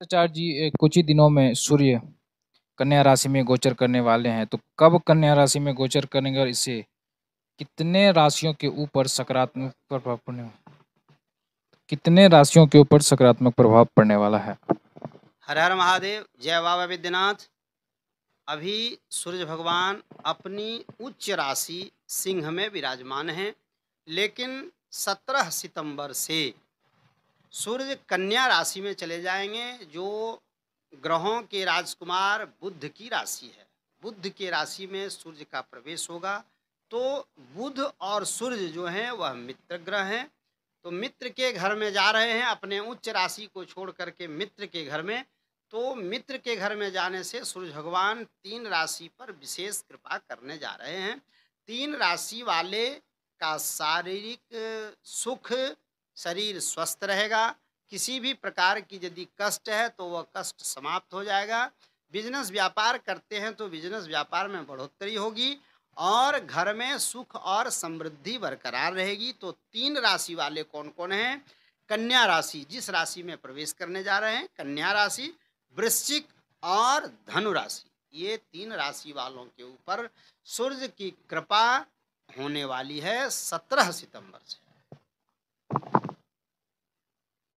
भ्रष्टाचार जी कुछ ही दिनों में सूर्य कन्या राशि में गोचर करने वाले हैं तो कब कन्या राशि में गोचर करेंगे और इसे कितने राशियों के ऊपर सकारात्मक प्रभाव पड़ने कितने राशियों के ऊपर सकारात्मक प्रभाव पड़ने वाला है हर हर महादेव जय बाबा विद्यनाथ अभी सूर्य भगवान अपनी उच्च राशि सिंह में विराजमान हैं लेकिन सत्रह सितंबर से सूर्य कन्या राशि में चले जाएंगे जो ग्रहों के राजकुमार बुद्ध की राशि है बुद्ध के राशि में सूर्य का प्रवेश होगा तो बुध और सूर्य जो हैं वह मित्र ग्रह हैं तो मित्र के घर में जा रहे हैं अपने उच्च राशि को छोड़ करके मित्र के घर में तो मित्र के घर में जाने से सूर्य भगवान तीन राशि पर विशेष कृपा करने जा रहे हैं तीन राशि वाले का शारीरिक सुख शरीर स्वस्थ रहेगा किसी भी प्रकार की यदि कष्ट है तो वह कष्ट समाप्त हो जाएगा बिजनेस व्यापार करते हैं तो बिजनेस व्यापार में बढ़ोतरी होगी और घर में सुख और समृद्धि बरकरार रहेगी तो तीन राशि वाले कौन कौन हैं कन्या राशि जिस राशि में प्रवेश करने जा रहे हैं कन्या राशि वृश्चिक और धनु राशि ये तीन राशि वालों के ऊपर सूर्य की कृपा होने वाली है सत्रह सितंबर से